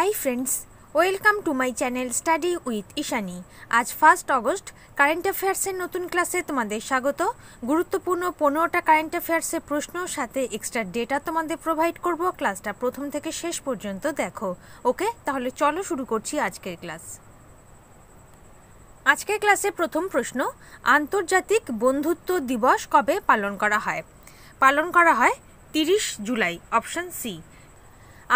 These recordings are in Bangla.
high friends welcome to my channel study with Ishani আজ ফার্স্ট অগস্ট কারেন্ট অ্যাফেয়ার্সের নতুন ক্লাসে তোমাদের স্বাগত গুরুত্বপূর্ণ পনেরোটা কারেন্ট অ্যাফেয়ার্সের প্রশ্ন সাথে এক্সট্রা ডেটা তোমাদের প্রোভাইড করব ক্লাসটা প্রথম থেকে শেষ পর্যন্ত দেখো ওকে তাহলে চলো শুরু করছি আজকের ক্লাস আজকের ক্লাসে প্রথম প্রশ্ন আন্তর্জাতিক বন্ধুত্ব দিবস কবে পালন করা হয় পালন করা হয় তিরিশ জুলাই অপশন সি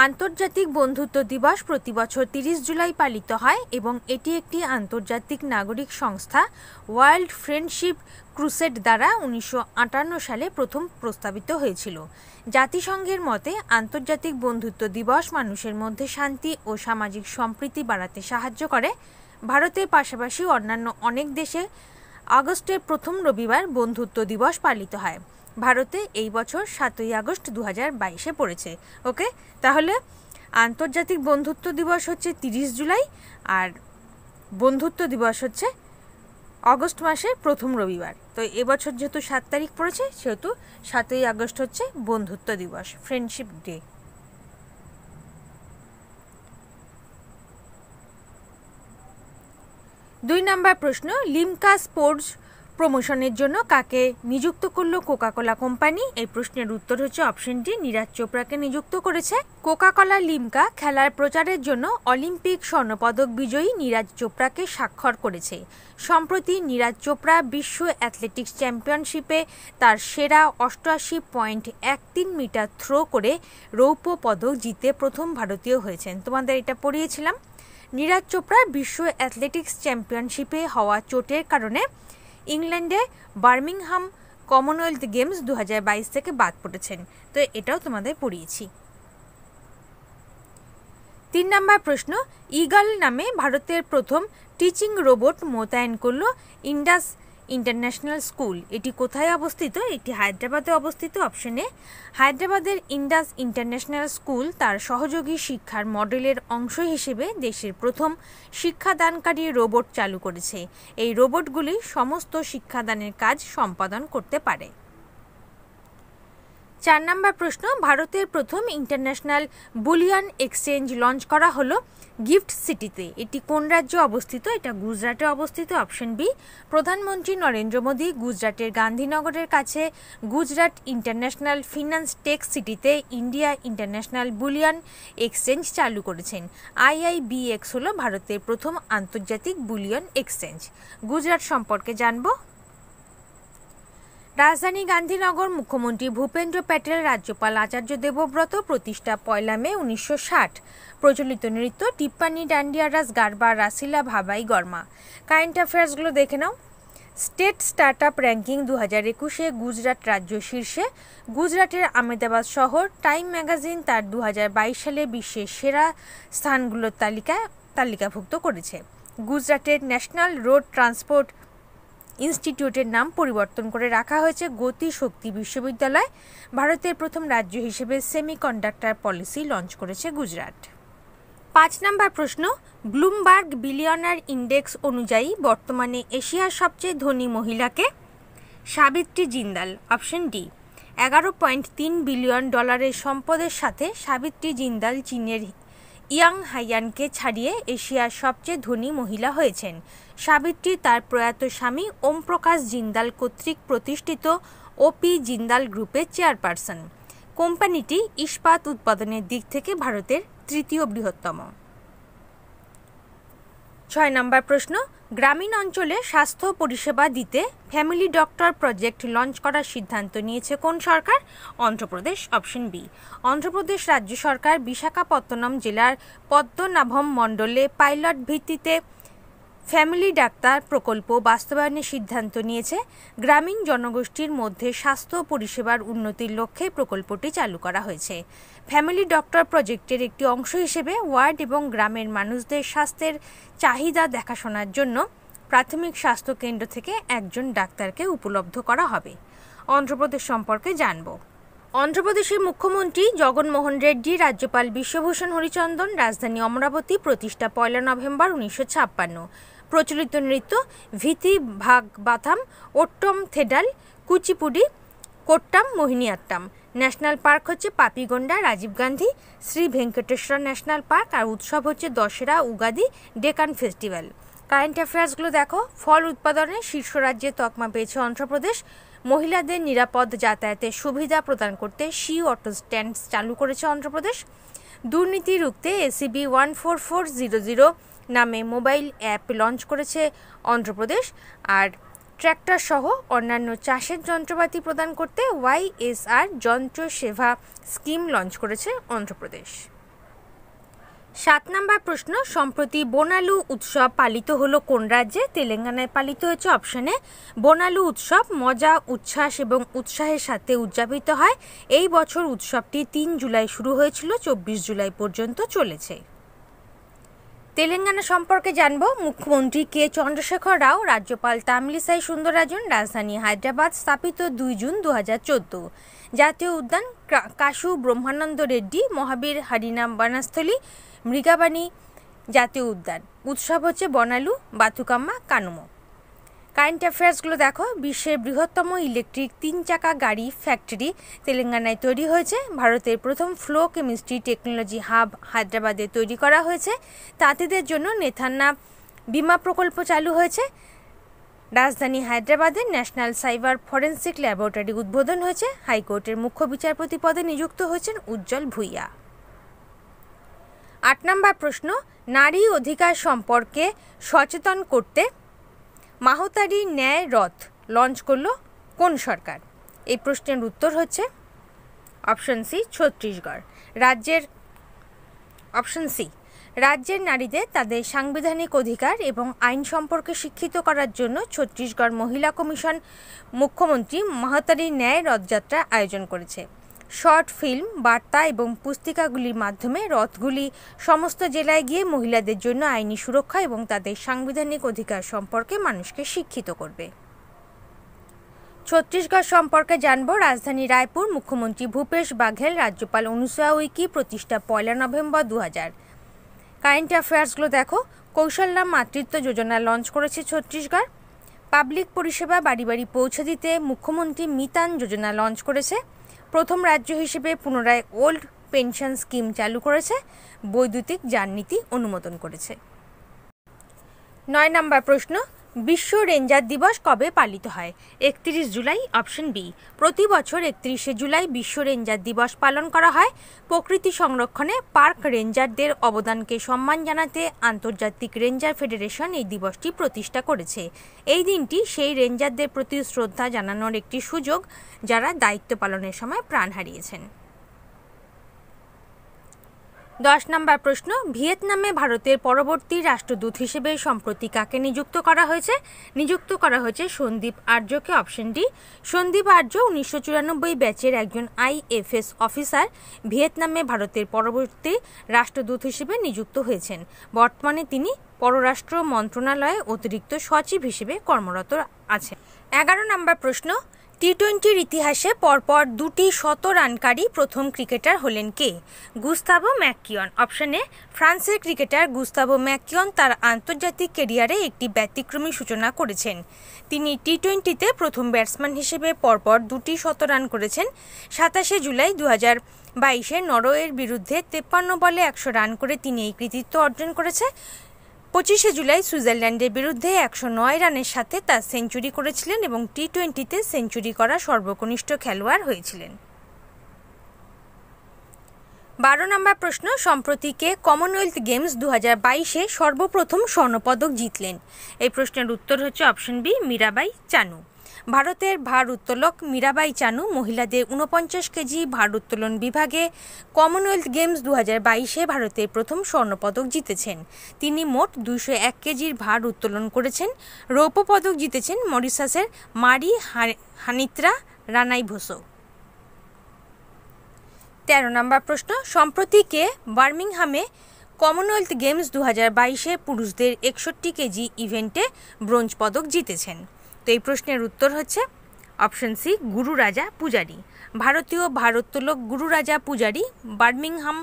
আন্তর্জাতিক বন্ধুত্ব দিবস প্রতি বছর তিরিশ জুলাই পালিত হয় এবং এটি একটি আন্তর্জাতিক নাগরিক সংস্থা ওয়ার্ল্ড ফ্রেন্ডশিপ ক্রুসেড দ্বারা উনিশশো সালে প্রথম প্রস্তাবিত হয়েছিল জাতিসংঘের মতে আন্তর্জাতিক বন্ধুত্ব দিবস মানুষের মধ্যে শান্তি ও সামাজিক সম্প্রীতি বাড়াতে সাহায্য করে ভারতের পাশাপাশি অন্যান্য অনেক দেশে আগস্টের প্রথম রবিবার বন্ধুত্ব দিবস পালিত হয় ভারতে এই বছর সাতই আগস্ট দু হাজার বাইশে পড়েছে ওকে তাহলে আন্তর্জাতিক বন্ধুত্ব দিবস হচ্ছে তিরিশ জুলাই আর বন্ধুত্ব দিবস হচ্ছে অগস্ট মাসে প্রথম রবিবার তো এবছর যেহেতু সাত তারিখ পড়েছে সেহেতু সাতই আগস্ট হচ্ছে বন্ধুত্ব দিবস ফ্রেন্ডশিপ ডে দুই নম্বর প্রশ্ন লিমকা স্পোর্টস প্রমোশনের জন্য কাকে নিযুক্ত করলো কোকাকোলা কোম্পানি এই প্রশ্নের উত্তর হচ্ছে অপশন ডি নীরাজ চোপড়াকে নিযুক্ত করেছে কোকাকোলা লিমকা খেলার প্রচারের জন্য অলিম্পিক স্বর্ণপদক বিজয়ী নীরাজ চোপড়াকে স্বাক্ষর করেছে সম্প্রতি নীরাজ চোপড়া বিশ্ব অ্যাথলেটিক্স চ্যাম্পিয়নশিপে তার সেরা অষ্টআশি পয়েন্ট এক তিন মিটার থ্রো করে রৌপ্য পদক জিতে প্রথম ভারতীয় হয়েছেন তোমাদের এটা পড়িয়েছিলাম নীরাজ চোপড়া বিশ্ব অ্যাথলেটিক্স চ্যাম্পিয়নশিপে হওয়া চোটের কারণে ইংল্যান্ডে বার্মিংহাম কমনওয়েলথ গেমস দু থেকে বাদ পড়েছেন তো এটাও তোমাদের পড়িয়েছি তিন নম্বর প্রশ্ন ইগাল নামে ভারতের প্রথম টিচিং রোবট মোতায়েন করল ইন্ডাস ইন্টারন্যাশনাল স্কুল এটি কোথায় অবস্থিত এটি হায়দ্রাবাদে অবস্থিত অপশনে হায়দ্রাবাদের ইন্ডাস ইন্টারন্যাশনাল স্কুল তার সহযোগী শিক্ষার মডেলের অংশ হিসেবে দেশের প্রথম শিক্ষাদানকারী রোবট চালু করেছে এই রোবটগুলি সমস্ত শিক্ষাদানের কাজ সম্পাদন করতে পারে চার নম্বর প্রশ্ন ভারতের প্রথম ইন্টারন্যাশনাল বুলিয়ান এক্সচেঞ্জ লঞ্চ করা হলো গিফট সিটিতে এটি কোন রাজ্যে অবস্থিত এটা গুজরাটে অবস্থিত অপশন বি প্রধানমন্ত্রী নরেন্দ্র মোদী গুজরাটের গান্ধীনগরের কাছে গুজরাট ইন্টারন্যাশনাল ফিনান্স টেক সিটিতে ইন্ডিয়া ইন্টারন্যাশনাল বুলিয়ান এক্সচেঞ্জ চালু করেছেন আইআইবিএক্স হল ভারতের প্রথম আন্তর্জাতিক বুলিয়ন এক্সচেঞ্জ গুজরাট সম্পর্কে জানবো রাজধানী গান্ধীনগর মুখ্যমন্ত্রী ভূপেন্দ্র প্যাটেল রাজ্যপাল আচার্য দেবব্রত প্রতিষ্ঠা পয়লা মে উনিশশো ষাট প্রচলিত নৃত্য টিপ্পানি ডান্ডিয়ারাস গারবার রাসিলা ভাবাই গর্মা কারেন্ট অ্যাফেয়ার্সগুলো দেখে নাও স্টেট স্টার্ট আপ র্যাঙ্কিং দু হাজার একুশে গুজরাট রাজ্য শীর্ষে গুজরাটের আহমেদাবাদ শহর টাইম ম্যাগাজিন তার দু হাজার বাইশ সালে বিশ্বের সেরা স্থানগুলোর তালিকা তালিকাভুক্ত করেছে গুজরাটের ন্যাশনাল রোড ট্রান্সপোর্ট ইনস্টিটিউটের নাম পরিবর্তন করে রাখা হয়েছে গতি শক্তি বিশ্ববিদ্যালয় ভারতের প্রথম রাজ্য হিসেবে সেমিকন্ডাক্টর পলিসি লঞ্চ করেছে গুজরাট পাঁচ নম্বর প্রশ্ন ব্লুমবার্গ বিলিয়নার ইন্ডেক্স অনুযায়ী বর্তমানে এশিয়ার সবচেয়ে ধনী মহিলাকে সাবিত্রী জিন্দাল অপশন ডি এগারো পয়েন্ট তিন বিলিয়ন ডলারের সম্পদের সাথে সাবিত্রী জিন্দাল চীনের ইয়াং হাইয়ানকে ছাড়িয়ে এশিয়ার সবচেয়ে ধনী মহিলা হয়েছেন সাবিত্রী তার প্রয়াত স্বামী ওমপ্রকাশ জিন্দাল কর্তৃক প্রতিষ্ঠিত ওপি জিন্দাল গ্রুপের চেয়ারপারসন কোম্পানিটি ইস্পাত উৎপাদনের দিক থেকে ভারতের তৃতীয় বৃহত্তম ছয় নম্বর প্রশ্ন গ্রামীণ অঞ্চলে স্বাস্থ্য পরিষেবা দিতে ফ্যামিলি ডক্টর প্রজেক্ট লঞ্চ করার সিদ্ধান্ত নিয়েছে কোন সরকার অন্ধ্রপ্রদেশ অপশন বি অন্ধ্রপ্রদেশ রাজ্য সরকার বিশাখাপত্তনম জেলার পদ্মনাভম মণ্ডলে পাইলট ভিত্তিতে ফ্যামিলি ডাক্তার প্রকল্প বাস্তবায়নের সিদ্ধান্ত নিয়েছে গ্রামীণ জনগোষ্ঠীর মধ্যে স্বাস্থ্য পরিষেবার উন্নতির লক্ষ্যে প্রকল্পটি চালু করা হয়েছে ফ্যামিলি ডক্টর প্রজেক্টের একটি অংশ হিসেবে ওয়ার্ড এবং গ্রামের মানুষদের স্বাস্থ্যের চাহিদা দেখাশোনার জন্য প্রাথমিক স্বাস্থ্য কেন্দ্র থেকে একজন ডাক্তারকে উপলব্ধ করা হবে অন্ধ্রপ্রদেশ সম্পর্কে জানব অন্ধ্রপ্রদেশের মুখ্যমন্ত্রী জগনমোহন রেড্ডি রাজ্যপাল বিশ্বভূষণ হরিচন্দন রাজধানী অমরাবতী প্রতিষ্ঠা পয়লা নভেম্বর উনিশশো ছাপ্পান্ন প্রচলিত নৃত্য ভীতি ভাগ বাথাম ওট্টম থেডাল কুচিপুডি কোট্টাম আট্টাম ন্যাশনাল পার্ক হচ্ছে পাপিগন্ডা রাজীব গান্ধী শ্রী ভেঙ্কটেশ্বর ন্যাশনাল পার্ক আর উৎসব হচ্ছে দশেরা উগাদি ডেকান ফেস্টিভ্যাল কারেন্ট অ্যাফেয়ার্সগুলো দেখো ফল উৎপাদনে শীর্ষ রাজ্যে তকমা পেয়েছে অন্ধ্রপ্রদেশ মহিলাদের নিরাপদ যাতায়াতে সুবিধা প্রদান করতে শি অটো স্ট্যান্ড চালু করেছে অন্ধ্রপ্রদেশ দুর্নীতি রুখতে ACB one four four zero zero নামে মোবাইল অ্যাপ লঞ্চ করেছে অন্ধ্রপ্রদেশ আর ট্র্যাক্টর সহ অন্যান্য চাষের যন্ত্রপাতি প্রদান করতে ওয়াইএসআর যন্ত্র সেবা স্কিম লঞ্চ করেছে অন্ধ্রপ্রদেশ সাত নম্বর প্রশ্ন সম্প্রতি বোনালু উৎসব পালিত হলো কোন রাজ্যে তেলেঙ্গানায় পালিত হয়েছে অপশানে বোনালু উৎসব মজা উচ্ছ্বাস এবং উৎসাহের সাথে উদযাপিত হয় এই বছর উৎসবটি তিন জুলাই শুরু হয়েছিল চব্বিশ জুলাই পর্যন্ত চলেছে তেলেঙ্গানা সম্পর্কে জানব মুখ্যমন্ত্রী কে চন্দ্রশেখর রাও রাজ্যপাল তামিলিসাই সুন্দরাজন রাজধানী হায়দ্রাবাদ স্থাপিত দুই জুন দু জাতীয় উদ্যান কাশু ব্রহ্মানন্দ রেড্ডি মহাবীর হারিনাম বনাস্থলী মৃগাবাণী জাতীয় উদ্যান উৎসব হচ্ছে বনালু বাথুকাম্মা কানুমো কারেন্ট অ্যাফেয়ার্সগুলো দেখো বিশ্বের বৃহত্তম ইলেকট্রিক তিন চাকা গাড়ি ফ্যাক্টরি তেলেঙ্গানায় তৈরি হয়েছে ভারতের প্রথম ফ্লো কেমিস্ট্রি টেকনোলজি হাব হায়দ্রাবাদে তৈরি করা হয়েছে তাঁতিদের জন্য নেথান্না বিমা প্রকল্প চালু হয়েছে রাজধানী হায়দ্রাবাদে ন্যাশনাল সাইবার ফরেন্সিক ল্যাবরেটরি উদ্বোধন হয়েছে হাইকোর্টের মুখ্য বিচারপতি পদে নিযুক্ত হয়েছেন উজ্জ্বল ভূঁইয়া আট নম্বর প্রশ্ন নারী অধিকার সম্পর্কে সচেতন করতে মাহতারি ন্যায় রথ লঞ্চ করলো কোন সরকার এই প্রশ্নের উত্তর হচ্ছে অপশন সি ছত্তিশগড় রাজ্যের অপশন সি রাজ্যের নারীদের তাদের সাংবিধানিক অধিকার এবং আইন সম্পর্কে শিক্ষিত করার জন্য ছত্তিশগড় মহিলা কমিশন মুখ্যমন্ত্রী মাহতারি ন্যায় রথযাত্রা আয়োজন করেছে শর্ট ফিল্ম বার্তা এবং পুস্তিকাগুলির মাধ্যমে রথগুলি সমস্ত জেলায় গিয়ে মহিলাদের জন্য আইনি সুরক্ষা এবং তাদের সাংবিধানিক অধিকার সম্পর্কে মানুষকে শিক্ষিত করবে ছত্তিশগড় সম্পর্কে জানব রাজধানী রায়পুর মুখ্যমন্ত্রী ভূপেশ বাঘেল রাজ্যপাল অনুসয়া উইকি প্রতিষ্ঠা পয়লা নভেম্বর দু হাজার কারেন্ট অ্যাফেয়ার্সগুলো দেখো কৌশল্যা মাতৃত্ব যোজনা লঞ্চ করেছে ছত্তিশগড় পাবলিক পরিষেবা বাড়ি বাড়ি পৌঁছে দিতে মুখ্যমন্ত্রী মিতান যোজনা লঞ্চ করেছে প্রথম রাজ্য হিসেবে পুনরায় ওল্ড পেনশন স্কিম চালু করেছে বৈদ্যুতিক যান নীতি অনুমোদন করেছে নয় নম্বর প্রশ্ন বিশ্ব রেঞ্জার দিবস কবে পালিত হয় একত্রিশ জুলাই অপশন বি প্রতি বছর একত্রিশে জুলাই বিশ্ব রেঞ্জার দিবস পালন করা হয় প্রকৃতি সংরক্ষণে পার্ক রেঞ্জারদের অবদানকে সম্মান জানাতে আন্তর্জাতিক রেঞ্জার ফেডারেশন এই দিবসটি প্রতিষ্ঠা করেছে এই দিনটি সেই রেঞ্জারদের প্রতি শ্রদ্ধা জানানোর একটি সুযোগ যারা দায়িত্ব পালনের সময় প্রাণ হারিয়েছেন দশ নম্বর প্রশ্ন ভিয়েতনামে ভারতের পরবর্তী রাষ্ট্রদূত হিসেবে সম্প্রতি কাকে নিযুক্ত করা হয়েছে নিযুক্ত করা হয়েছে সন্দীপ আর্যকে অপশন ডি সন্দীপ আর্য উনিশশো চুরানব্বই ব্যাচের একজন আইএফএস অফিসার ভিয়েতনামে ভারতের পরবর্তী রাষ্ট্রদূত হিসেবে নিযুক্ত হয়েছেন বর্তমানে তিনি পররাষ্ট্র মন্ত্রণালয়ে অতিরিক্ত সচিব হিসেবে কর্মরত আছেন এগারো নম্বর প্রশ্ন টি টোয়েন্টির ইতিহাসে পরপর দুটি শত রানকারী প্রথম ক্রিকেটার হলেন কে গুস্তাবো ম্যাকিয়ন অপশনে ফ্রান্সের ক্রিকেটার গুস্তাবো ম্যাকিয়ন তার আন্তর্জাতিক কেরিয়ারে একটি ব্যতিক্রমী সূচনা করেছেন তিনি টি টোয়েন্টিতে প্রথম ব্যাটসম্যান হিসেবে পরপর দুটি শত রান করেছেন সাতাশে জুলাই দু হাজার বাইশে নরওয়ের বিরুদ্ধে তেপ্পান্ন বলে একশো রান করে তিনি এই কৃতিত্ব অর্জন করেছে পঁচিশে জুলাই সুইজারল্যান্ডের বিরুদ্ধে একশো নয় রানের সাথে তার সেঞ্চুরি করেছিলেন এবং টি টোয়েন্টিতে সেঞ্চুরি করা সর্বকনিষ্ঠ খেলোয়াড় হয়েছিলেন বারো নম্বর প্রশ্ন সম্প্রতি কে কমনওয়েলথ গেমস দু হাজার বাইশে সর্বপ্রথম স্বর্ণপদক জিতলেন এই প্রশ্নের উত্তর হচ্ছে অপশন বি মীরাবাই চানু ভারতের ভার উত্তোলক মীরাবাই চানু মহিলাদের উনপঞ্চাশ কেজি ভার উত্তোলন বিভাগে কমনওয়েলথ গেমস দু বাইশে ভারতের প্রথম স্বর্ণপদক জিতেছেন তিনি মোট দুশো এক কেজির ভার উত্তোলন করেছেন রৌপ্য পদক জিতেছেন মরিশাসের মারি হানিত্রা রানাই ভোসো তেরো নম্বর প্রশ্ন সম্প্রতি কে বার্মিংহামে কমনওয়েলথ গেমস দু হাজার বাইশে পুরুষদের একষট্টি কেজি ইভেন্টে ব্রোঞ্জ পদক জিতেছেন তো এই প্রশ্নের উত্তর হচ্ছে অপশন সি গুরু রাজা পূজারী ভারতীয় ভারোত্তোলক গুরু রাজা পূজারী বার্মিংহাম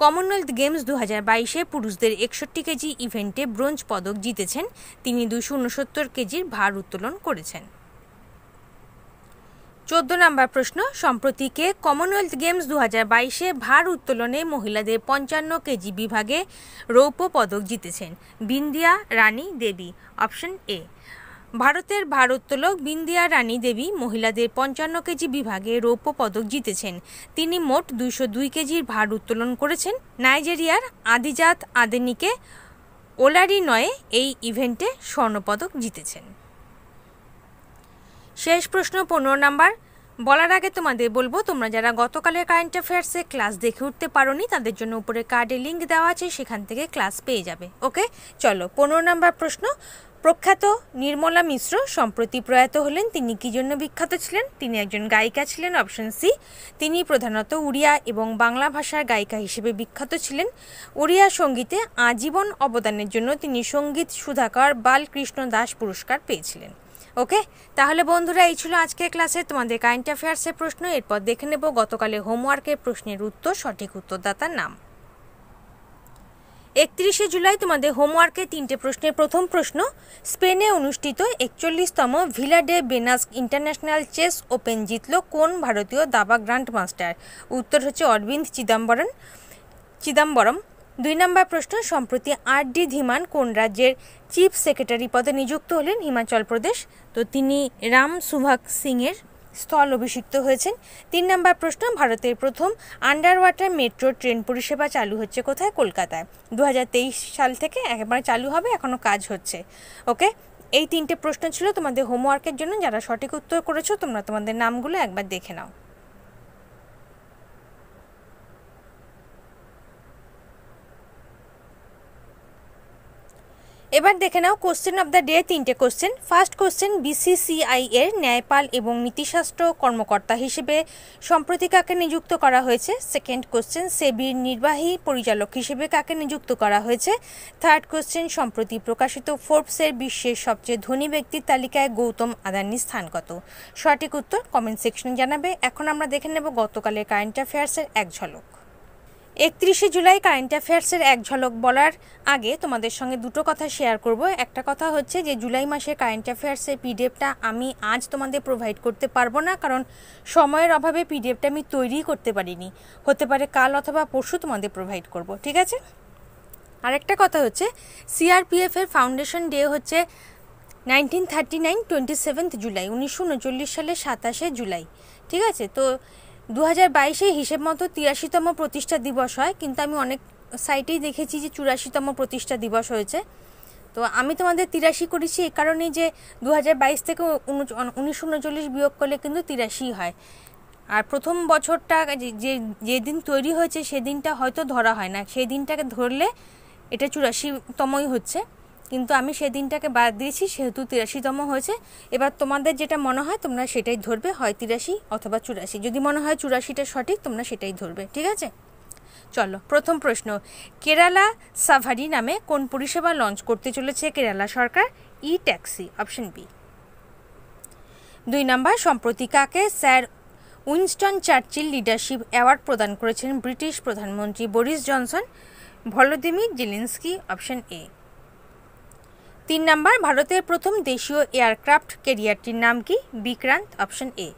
কমনওয়েলথ গেমস দু হাজার বাইশে পুরুষদের একষট্টি কেজি ইভেন্টে ব্রোঞ্জ পদক জিতেছেন তিনি দুশো উনসত্তর কেজির ভার উত্তোলন করেছেন চোদ্দ নম্বর প্রশ্ন সম্প্রতিকে কমনওয়েলথ গেমস দু হাজার বাইশে ভার উত্তোলনে মহিলাদের পঞ্চান্ন কেজি বিভাগে রৌপ্য পদক জিতেছেন বিন্দিয়া রানী দেবী অপশন এ ভারতের ভারোত্তোলক বিন্দিয়া রানী দেবী মহিলাদের পঞ্চান্ন কেজি বিভাগে রৌপ্য পদক জিতেছেন তিনি মোট দুইশো দুই কেজির ভার উত্তোলন করেছেন নাইজেরিয়ার আদিজাত আদেনিকে ওলারি নয়ে এই ইভেন্টে স্বর্ণপদক জিতেছেন শেষ প্রশ্ন পনেরো নাম্বার বলার আগে তোমাদের বলবো তোমরা যারা গতকালের কারেন্ট অ্যাফেয়ার্সে ক্লাস দেখে উঠতে পারোনি তাদের জন্য উপরে কার্ডে লিঙ্ক দেওয়া আছে সেখান থেকে ক্লাস পেয়ে যাবে ওকে চলো পনেরো নাম্বার প্রশ্ন প্রখ্যাত নির্মলা মিশ্র সম্প্রতি প্রয়াত হলেন তিনি কী জন্য বিখ্যাত ছিলেন তিনি একজন গায়িকা ছিলেন অপশন সি তিনি প্রধানত উড়িয়া এবং বাংলা ভাষার গায়িকা হিসেবে বিখ্যাত ছিলেন উড়িয়া সঙ্গীতে আজীবন অবদানের জন্য তিনি সঙ্গীত সুধাকর বালকৃষ্ণ দাস পুরস্কার পেয়েছিলেন ওকে তাহলে বন্ধুরা এই ছিল আজকের ক্লাসে তোমাদের কারেন্ট অ্যাফেয়ার্সের প্রশ্ন এরপর দেখে নেব গতকালে হোমওয়ার্কের প্রশ্নের উত্তর সঠিক উত্তরদাতার নাম একত্রিশে জুলাই তোমাদের হোমওয়ার্কে তিনটে প্রশ্নের প্রথম প্রশ্ন স্পেনে অনুষ্ঠিত একচল্লিশতম Villa de Benasque international chess open জিতল কোন ভারতীয় দাবা গ্র্যান্ড মাস্টার উত্তর হচ্ছে অরবিন্দ চিদাম্বরম চিদাম্বরম দুই নম্বর প্রশ্ন সম্প্রতি আর ডি ধীমান কোন রাজ্যের চিফ সেক্রেটারি পদে নিযুক্ত হলেন হিমাচল প্রদেশ তো তিনি রাম সুভাগ সিংয়ের স্থল অভিষিক্ত হয়েছেন তিন নম্বর প্রশ্ন ভারতের প্রথম আন্ডার ওয়াটার মেট্রো ট্রেন পরিষেবা চালু হচ্ছে কোথায় কলকাতায় দু সাল থেকে একেবারে চালু হবে এখনও কাজ হচ্ছে ওকে এই তিনটে প্রশ্ন ছিল তোমাদের হোমওয়ার্কের জন্য যারা সঠিক উত্তর করেছো তোমরা তোমাদের নামগুলো একবার দেখে নাও এবার দেখে নাও কোশ্চেন অব দ্য ডে তিনটে কোশ্চেন ফার্স্ট কোশ্চেন বিসিসিআই এর ন্যায়পাল এবং নীতিশাস্ত্র কর্মকর্তা হিসেবে সম্প্রতি কাকে নিযুক্ত করা হয়েছে সেকেন্ড কোশ্চেন সেবির নির্বাহী পরিচালক হিসেবে কাকে নিযুক্ত করা হয়েছে থার্ড কোশ্চেন সম্প্রতি প্রকাশিত ফোর্বসের বিশ্বের সবচেয়ে ধনী ব্যক্তির তালিকায় গৌতম আদানির স্থান কত সঠিক উত্তর কমেন্ট সেকশনে জানাবে এখন আমরা দেখে নেব গতকালের কারেন্ট অ্যাফেয়ার্সের এক ঝলক একত্রিশে জুলাই কারেন্ট অ্যাফেয়ার্সের এক ঝলক বলার আগে তোমাদের সঙ্গে দুটো কথা শেয়ার করব একটা কথা হচ্ছে যে জুলাই মাসে কারেন্ট অ্যাফেয়ার্সের পিডিএফটা আমি আজ তোমাদের প্রোভাইড করতে পারবো না কারণ সময়ের অভাবে পিডিএফটা আমি তৈরি করতে পারিনি হতে পারে কাল অথবা পরশু তোমাদের প্রোভাইড করব ঠিক আছে আরেকটা কথা হচ্ছে সিআরপিএফের ফাউন্ডেশন ডে হচ্ছে nineteen thirty nine twenty seventh July উনিশশো উনচল্লিশ সালে সাতাশে জুলাই ঠিক আছে তো দু হাজার বাইশে হিসেব মতো তিরাশিতম প্রতিষ্ঠা দিবস হয় কিন্তু আমি অনেক সাইটেই দেখেছি যে চুরাশিতম প্রতিষ্ঠা দিবস হয়েছে তো আমি তোমাদের তিরাশি করেছি এ কারণেই যে দু হাজার বাইশ থেকে উনিশশো উনচল্লিশ বিয়োগ করলে কিন্তু তিরাশি হয় আর প্রথম বছরটা যে যেদিন তৈরি হয়েছে সেদিনটা হয়তো ধরা হয় না সেই দিনটাকে ধরলে এটা চুরাশিতমই হচ্ছে কিন্তু আমি সেই দিনটাকে বাদ দিয়েছি সেহেতু তিরাশিতম হয়েছে এবার তোমাদের যেটা মনে হয় তোমরা সেটাই ধরবে হয় তিরাশি অথবা চুরাশি যদি মনে হয় চুরাশিটা সঠিক তোমরা সেটাই ধরবে ঠিক আছে চলো প্রথম প্রশ্ন কেরালা সাভারি নামে কোন পরিষেবা লঞ্চ করতে চলেছে কেরালা সরকার ই ট্যাক্সি অপশন বি দুই নাম্বার সম্প্রতি কাকে sir Winston Churchill leadership award প্রদান করেছেন ব্রিটিশ প্রধানমন্ত্রী Boris Johnson Volodymyr Zelensky option A তিন নাম্বার ভারতের প্রথম দেশীয় এয়ারক্রাফট ক্যারিয়ারটির নাম কি বিক্রান্ত অপশন এ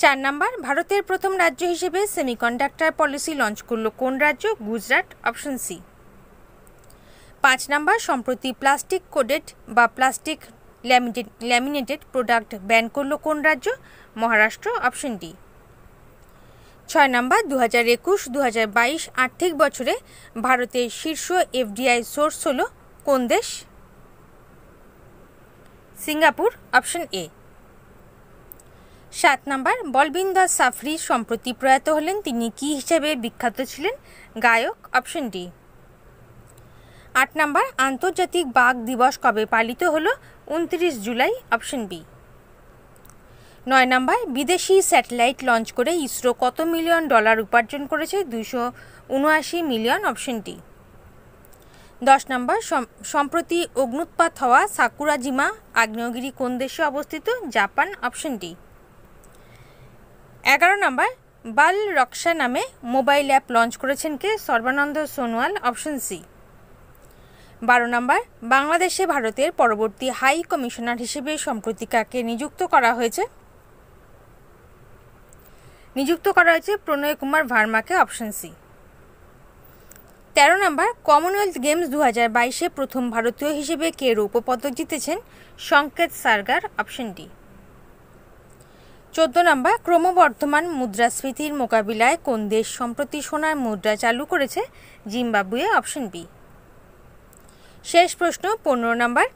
চার নাম্বার ভারতের প্রথম রাজ্য হিসেবে সেমিকন্ডাক্টর পলিসি লঞ্চ করল কোন রাজ্য গুজরাট অপশন সি পাঁচ নাম্বার সম্প্রতি প্লাস্টিক কোডেড বা plastic laminated laminated product ban করল কোন রাজ্য মহারাষ্ট্র অপশন ডি ছয় নম্বর দু হাজার একুশ দু হাজার বাইশ আর্থিক বছরে ভারতের শীর্ষ এফডিআই সোর্স হল কোন দেশ সিঙ্গাপুর অপশন এ সাত নাম্বার বলবিন্দা সাফরি সম্প্রতি প্রয়াত হলেন তিনি কি হিসেবে বিখ্যাত ছিলেন গায়ক অপশন ডি আট নাম্বার আন্তর্জাতিক বাঘ দিবস কবে পালিত হল উনত্রিশ জুলাই অপশন বি নয় নাম্বার বিদেশি স্যাটেলাইট লঞ্চ করে ইসরো কত মিলিয়ন ডলার উপার্জন করেছে দুশো উনআশি মিলিয়ন অপশন ডি দশ নম্বর সম্প্রতি অগ্নুৎপাত হওয়া সাকুরাজিমা আগ্নেয়গিরি কোন দেশে অবস্থিত জাপান অপশন ডি এগারো নম্বর বাল রক্ষা নামে মোবাইল অ্যাপ লঞ্চ করেছেন কে সর্বানন্দ সোনোয়াল অপশন সি বারো নম্বর বাংলাদেশে ভারতের পরবর্তী হাই কমিশনার হিসেবে সম্প্রতি কাকে নিযুক্ত করা হয়েছে নিযুক্ত করা হয়েছে প্রণয় কুমার ভার্মাকে অপশন সি তেরো নম্বর কমনওয়েলথ গেমস দু হাজার বাইশে প্রথম ভারতীয় হিসেবে কে রৌপ্যপদক জিতেছেন সংকেত সার্গার অপশন ডি চোদ্দ নম্বর ক্রমবর্ধমান মুদ্রাস্ফীতির মোকাবিলায় কোন দেশ সম্প্রতি সোনার মুদ্রা চালু করেছে জিম্বাবুয়ে অপশন বি শেষ প্রশ্ন পনেরো নম্বর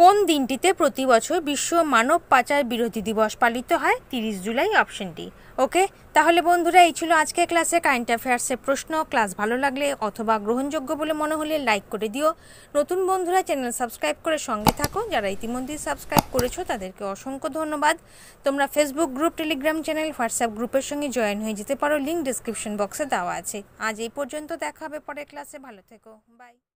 কোন দিনটিতে প্রতি বছর বিশ্ব মানব পাচার বিরোধী দিবস পালিত হয় তিরিশ জুলাই অপশনটি ওকে তাহলে বন্ধুরা এই ছিল আজকের ক্লাসে কারেন্ট অ্যাফেয়ার্সের প্রশ্ন ক্লাস ভালো লাগলে অথবা গ্রহণযোগ্য বলে মনে হলে লাইক করে দিও নতুন বন্ধুরা চ্যানেল সাবস্ক্রাইব করে সঙ্গে থাকো যারা ইতিমধ্যেই সাবস্ক্রাইব করেছো তাদেরকে অসংখ্য ধন্যবাদ তোমরা Facebook group Telegram channel WhatsApp গ্রুপের সঙ্গে জয়েন হয়ে যেতে পারো লিঙ্ক ডিসক্রিপশন বক্সে দেওয়া আছে আজ এই পর্যন্ত দেখা হবে পরের ক্লাসে ভালো থেকো বাই